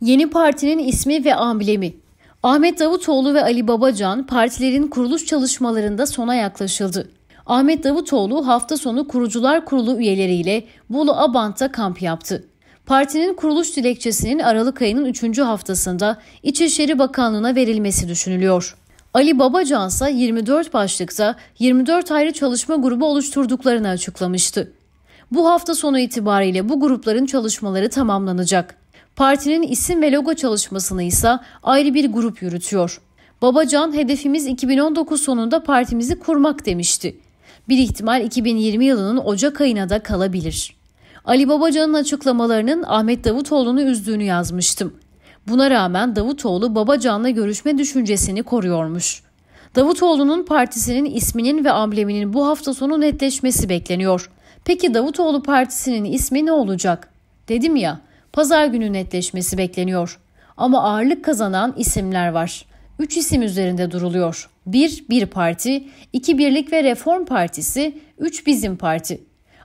Yeni partinin ismi ve amblemi. Ahmet Davutoğlu ve Ali Babacan partilerin kuruluş çalışmalarında sona yaklaşıldı. Ahmet Davutoğlu hafta sonu Kurucular Kurulu üyeleriyle Bolu Abant'ta kamp yaptı. Partinin kuruluş dilekçesinin Aralık ayının 3. haftasında İçişleri Bakanlığı'na verilmesi düşünülüyor. Ali Babacan ise 24 başlıkta 24 ayrı çalışma grubu oluşturduklarını açıklamıştı. Bu hafta sonu itibariyle bu grupların çalışmaları tamamlanacak. Partinin isim ve logo çalışmasını ise ayrı bir grup yürütüyor. Babacan hedefimiz 2019 sonunda partimizi kurmak demişti. Bir ihtimal 2020 yılının Ocak ayına da kalabilir. Ali Babacan'ın açıklamalarının Ahmet Davutoğlu'nu üzdüğünü yazmıştım. Buna rağmen Davutoğlu Babacan'la görüşme düşüncesini koruyormuş. Davutoğlu'nun partisinin isminin ve ambleminin bu hafta sonu netleşmesi bekleniyor. Peki Davutoğlu partisinin ismi ne olacak? Dedim ya, Pazar günü netleşmesi bekleniyor. Ama ağırlık kazanan isimler var. 3 isim üzerinde duruluyor. 1 Bir Parti, 2 Birlik ve Reform Partisi, 3 Bizim Parti.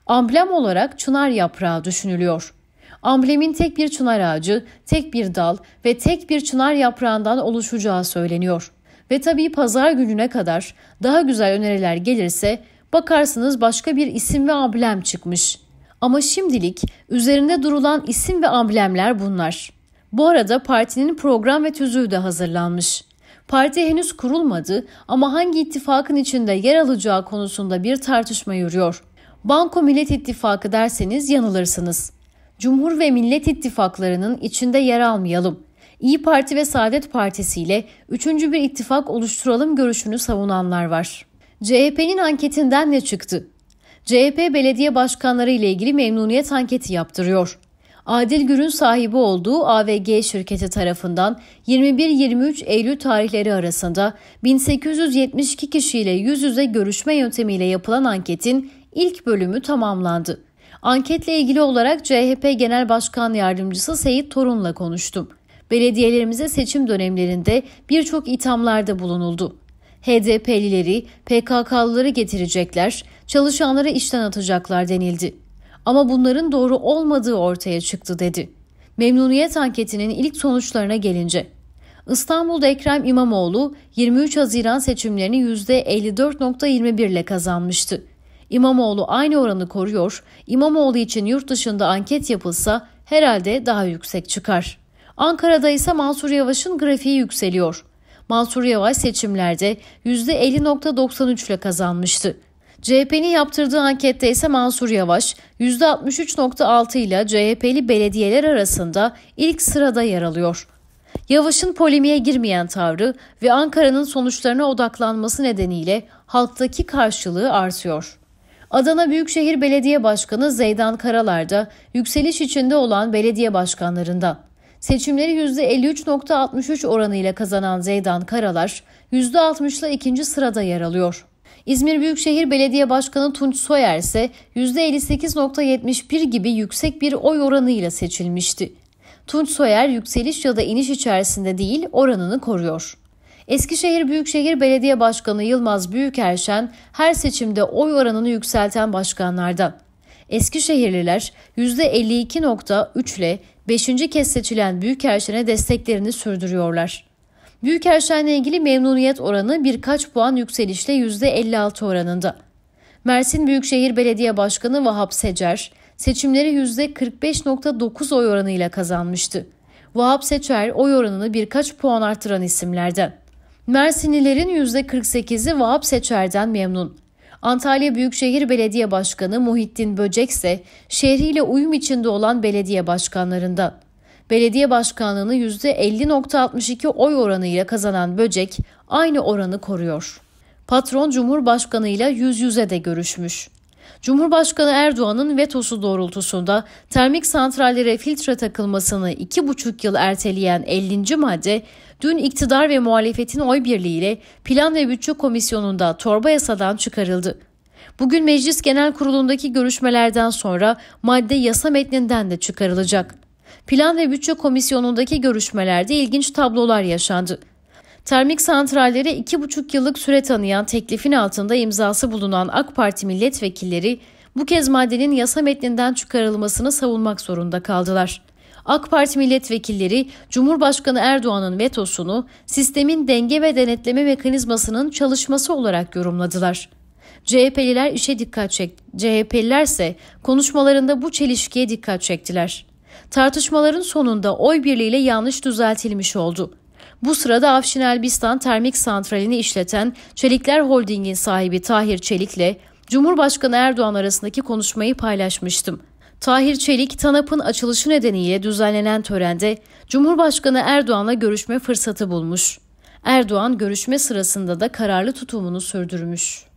Amblem olarak çınar yaprağı düşünülüyor. Amblemin tek bir çınar ağacı, tek bir dal ve tek bir çınar yaprağından oluşacağı söyleniyor. Ve tabii pazar gününe kadar daha güzel öneriler gelirse bakarsınız başka bir isim ve amblem çıkmış. Ama şimdilik üzerinde durulan isim ve amblemler bunlar. Bu arada partinin program ve tüzüğü de hazırlanmış. Parti henüz kurulmadı ama hangi ittifakın içinde yer alacağı konusunda bir tartışma yürüyor. Banko Millet İttifakı derseniz yanılırsınız. Cumhur ve Millet İttifaklarının içinde yer almayalım. İyi Parti ve Saadet Partisi ile üçüncü bir ittifak oluşturalım görüşünü savunanlar var. CHP'nin anketinden ne çıktı? CHP belediye başkanları ile ilgili memnuniyet anketi yaptırıyor. Adil Gür'ün sahibi olduğu AVG şirketi tarafından 21-23 Eylül tarihleri arasında 1872 kişiyle yüz yüze görüşme yöntemiyle yapılan anketin ilk bölümü tamamlandı. Anketle ilgili olarak CHP Genel Başkan Yardımcısı Seyit Torun'la konuştum. Belediyelerimize seçim dönemlerinde birçok ithamlarda bulunuldu. HDP'lileri, PKK'lıları getirecekler, çalışanları işten atacaklar denildi. Ama bunların doğru olmadığı ortaya çıktı dedi. Memnuniyet anketinin ilk sonuçlarına gelince İstanbul'da Ekrem İmamoğlu 23 Haziran seçimlerini %54.21 ile kazanmıştı. İmamoğlu aynı oranı koruyor. İmamoğlu için yurt dışında anket yapılsa herhalde daha yüksek çıkar. Ankara'da ise Mansur Yavaş'ın grafiği yükseliyor. Mansur Yavaş seçimlerde %50.93 ile kazanmıştı. CHP'nin yaptırdığı ankette ise Mansur Yavaş %63.6 ile CHP'li belediyeler arasında ilk sırada yer alıyor. Yavaş'ın polemiğe girmeyen tavrı ve Ankara'nın sonuçlarına odaklanması nedeniyle halktaki karşılığı artıyor. Adana Büyükşehir Belediye Başkanı Zeydan Karalar da yükseliş içinde olan belediye başkanlarından. Seçimleri %53.63 oranıyla kazanan Zeydan Karalar 60 ile ikinci sırada yer alıyor. İzmir Büyükşehir Belediye Başkanı Tunç Soyer ise %58.71 gibi yüksek bir oy oranıyla seçilmişti. Tunç Soyer yükseliş ya da iniş içerisinde değil oranını koruyor. Eskişehir Büyükşehir Belediye Başkanı Yılmaz Büyükerşen her seçimde oy oranını yükselten başkanlardan. Eskişehirliler %52.3 ile beşinci kez seçilen Büyükelçine desteklerini sürdürüyorlar. Büyükelçenle ilgili memnuniyet oranı birkaç puan yükselişle %56 oranında. Mersin Büyükşehir Belediye Başkanı Vahap Secer, seçimleri %45.9 oy oranıyla kazanmıştı. Vahap Seçer oy oranını birkaç puan artıran isimlerden. Mersinlilerin %48'i Vahap Seçer'den memnun. Antalya Büyükşehir Belediye Başkanı Muhittin Böcek ise şehriyle uyum içinde olan belediye başkanlarından. Belediye başkanlığını %50.62 oy oranıyla kazanan Böcek aynı oranı koruyor. Patron Cumhurbaşkanı ile yüz yüze de görüşmüş. Cumhurbaşkanı Erdoğan'ın vetosu doğrultusunda termik santrallere filtre takılmasını 2,5 yıl erteleyen 50. madde dün iktidar ve muhalefetin oy birliğiyle Plan ve Bütçe Komisyonu'nda torba yasadan çıkarıldı. Bugün Meclis Genel Kurulu'ndaki görüşmelerden sonra madde yasa metninden de çıkarılacak. Plan ve Bütçe Komisyonu'ndaki görüşmelerde ilginç tablolar yaşandı. Termik santrallere 2,5 yıllık süre tanıyan teklifin altında imzası bulunan AK Parti milletvekilleri bu kez maddenin yasa metninden çıkarılmasını savunmak zorunda kaldılar. AK Parti milletvekilleri Cumhurbaşkanı Erdoğan'ın vetosunu sistemin denge ve denetleme mekanizmasının çalışması olarak yorumladılar. CHP'liler işe dikkat çekti. CHP'liler ise konuşmalarında bu çelişkiye dikkat çektiler. Tartışmaların sonunda oy birliğiyle yanlış düzeltilmiş oldu. Bu sırada Afşin Elbistan Termik Santrali'ni işleten Çelikler Holding'in sahibi Tahir Çelik'le Cumhurbaşkanı Erdoğan arasındaki konuşmayı paylaşmıştım. Tahir Çelik, TANAP'ın açılışı nedeniyle düzenlenen törende Cumhurbaşkanı Erdoğan'la görüşme fırsatı bulmuş. Erdoğan görüşme sırasında da kararlı tutumunu sürdürmüş.